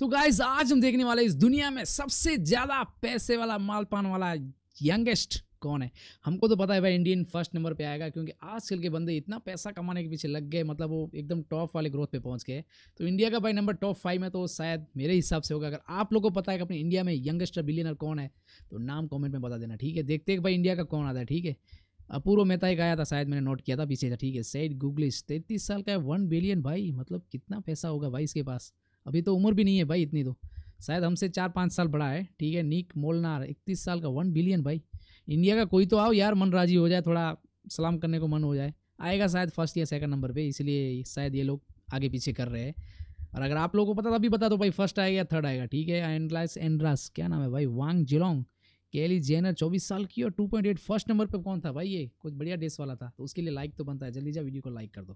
तो गाइज आज हम देखने वाले इस दुनिया में सबसे ज़्यादा पैसे वाला माल पान वाला यंगेस्ट कौन है हमको तो पता है भाई इंडियन फर्स्ट नंबर पे आएगा क्योंकि आजकल के बंदे इतना पैसा कमाने के पीछे लग गए मतलब वो एकदम टॉप वाले ग्रोथ पे पहुंच गए तो इंडिया का भाई नंबर टॉप फाइव में तो शायद मेरे हिसाब से होगा अगर आप लोगों को पता है कि अपने इंडिया में यंगेस्ट बिलियनर कौन है तो नाम कॉमेंट में बता देना ठीक है देखते हैं भाई इंडिया का कौन आता है ठीक है अपूर्व मेहता एक आया था शायद मैंने नोट किया था पीछे ठीक है सैड गूगलिस तैतीस साल का है वन बिलियन भाई मतलब कितना पैसा होगा भाई इसके पास अभी तो उम्र भी नहीं है भाई इतनी तो शायद हमसे चार पाँच साल बड़ा है ठीक है निक मोलनार इकतीस साल का वन बिलियन भाई इंडिया का कोई तो आओ यार मन राजी हो जाए थोड़ा सलाम करने को मन हो जाए आएगा शायद फर्स्ट या सेकंड नंबर पे इसलिए शायद ये लोग आगे पीछे कर रहे हैं और अगर आप लोगों को पता अभी बता दो भाई फर्स्ट आएगा या थर्ड आएगा ठीक है एंड्रास एंड्रास क्या नाम है भाई वांग जिलोंग केली जेनर चौबीस साल की और two point eight first number पर कौन था भाई ये कुछ बढ़िया डेस वाला था तो उसके लिए लाइक तो बनता है जल्दी जा वीडियो को लाइक कर दो